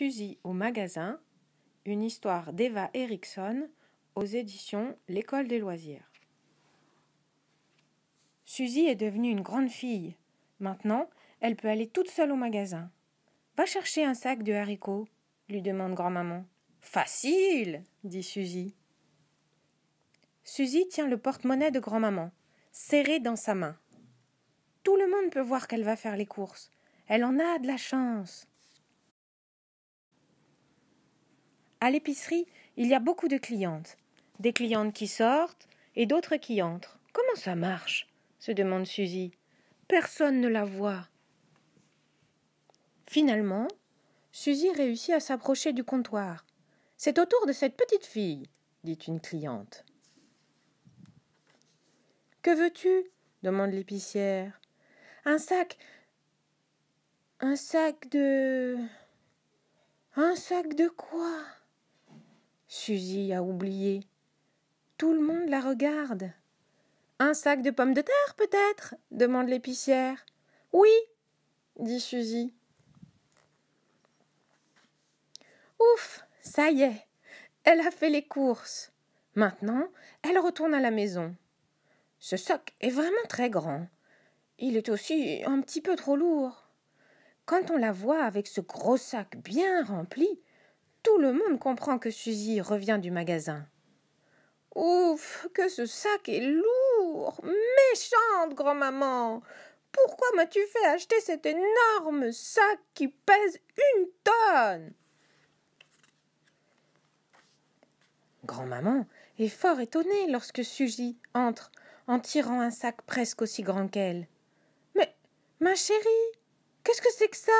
Suzy au magasin, une histoire d'Eva Erickson aux éditions L'École des loisirs. Suzy est devenue une grande fille. Maintenant, elle peut aller toute seule au magasin. Va chercher un sac de haricots, lui demande grand-maman. Facile, dit Suzy. Suzy tient le porte-monnaie de grand-maman, serré dans sa main. Tout le monde peut voir qu'elle va faire les courses. Elle en a de la chance. À l'épicerie, il y a beaucoup de clientes. Des clientes qui sortent et d'autres qui entrent. Comment ça marche se demande Suzy. Personne ne la voit. Finalement, Suzy réussit à s'approcher du comptoir. C'est au tour de cette petite fille, dit une cliente. Que veux-tu demande l'épicière. Un sac. Un sac de. Un sac de quoi Suzy a oublié. Tout le monde la regarde. Un sac de pommes de terre, peut-être demande l'épicière. Oui, dit Suzy. Ouf, ça y est, elle a fait les courses. Maintenant, elle retourne à la maison. Ce sac est vraiment très grand. Il est aussi un petit peu trop lourd. Quand on la voit avec ce gros sac bien rempli, tout le monde comprend que Suzy revient du magasin. Ouf, que ce sac est lourd. Méchante, grand-maman. Pourquoi m'as-tu fait acheter cet énorme sac qui pèse une tonne Grand-maman est fort étonnée lorsque Suzy entre en tirant un sac presque aussi grand qu'elle. Mais, ma chérie, qu'est-ce que c'est que ça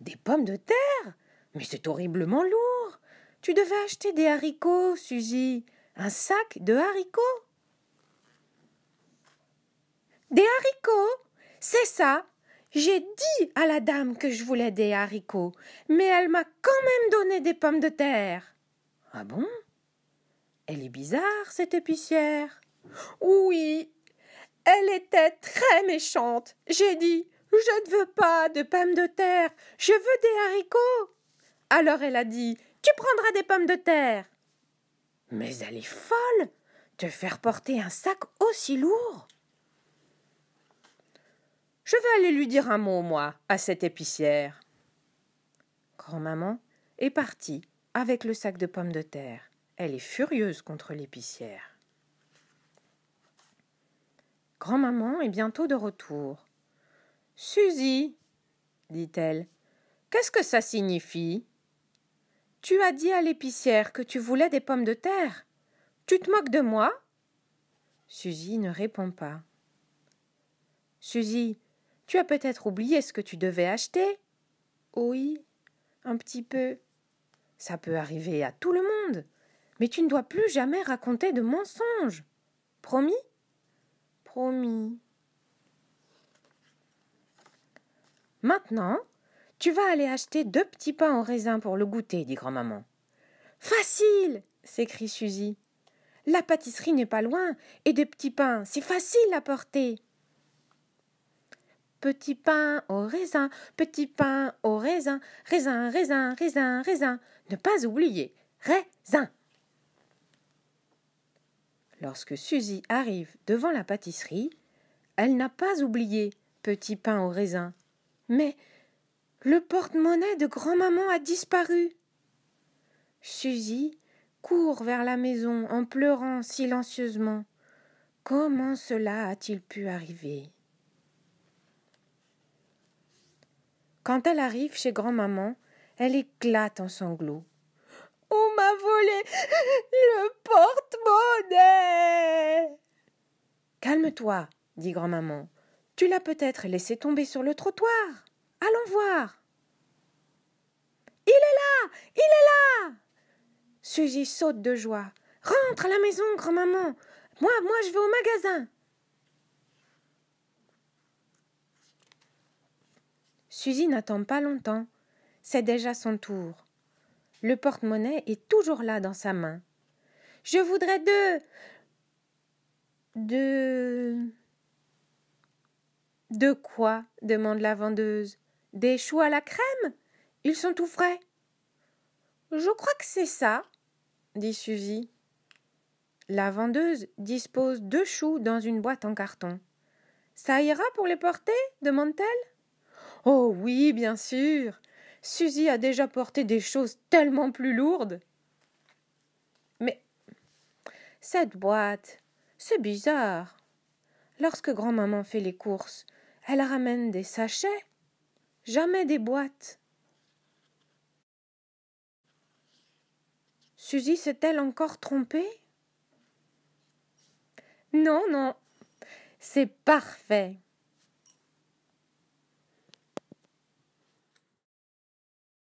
Des pommes de terre mais c'est horriblement lourd. Tu devais acheter des haricots, Suzy. Un sac de haricots. Des haricots. C'est ça. J'ai dit à la dame que je voulais des haricots, mais elle m'a quand même donné des pommes de terre. Ah bon? Elle est bizarre, cette épicière. Oui, elle était très méchante. J'ai dit Je ne veux pas de pommes de terre, je veux des haricots. Alors elle a dit Tu prendras des pommes de terre. Mais elle est folle Te faire porter un sac aussi lourd Je vais aller lui dire un mot, moi, à cette épicière. Grand-maman est partie avec le sac de pommes de terre. Elle est furieuse contre l'épicière. Grand-maman est bientôt de retour. Suzy, dit-elle, qu'est-ce que ça signifie tu as dit à l'épicière que tu voulais des pommes de terre. Tu te moques de moi? Suzy ne répond pas. Suzy, tu as peut-être oublié ce que tu devais acheter? Oui, un petit peu. Ça peut arriver à tout le monde, mais tu ne dois plus jamais raconter de mensonges. Promis? Promis. Maintenant, tu vas aller acheter deux petits pains en raisin pour le goûter, dit grand-maman. Facile s'écrie Suzy. La pâtisserie n'est pas loin, et des petits pains, c'est facile à porter. Petit pain au raisin, petit pain au raisin, raisin, raisin, raisin, raisin. Ne pas oublier, raisin. Lorsque Suzy arrive devant la pâtisserie, elle n'a pas oublié petit pain au raisin. Mais le porte-monnaie de grand-maman a disparu. Suzy court vers la maison en pleurant silencieusement. Comment cela a-t-il pu arriver Quand elle arrive chez grand-maman, elle éclate en sanglots. On m'a volé le porte-monnaie Calme-toi, dit grand-maman. Tu l'as peut-être laissé tomber sur le trottoir voir. Il est là. Il est là. Suzy saute de joie. Rentre à la maison, grand-maman. Moi, moi, je vais au magasin. Suzy n'attend pas longtemps. C'est déjà son tour. Le porte-monnaie est toujours là dans sa main. Je voudrais deux. De. De quoi demande la vendeuse. Des choux à la crème Ils sont tout frais. Je crois que c'est ça, dit Suzy. La vendeuse dispose deux choux dans une boîte en carton. Ça ira pour les porter demande-t-elle. Oh oui, bien sûr. Suzy a déjà porté des choses tellement plus lourdes. Mais cette boîte, c'est bizarre. Lorsque grand-maman fait les courses, elle ramène des sachets Jamais des boîtes. Suzy s'est-elle encore trompée Non, non. C'est parfait.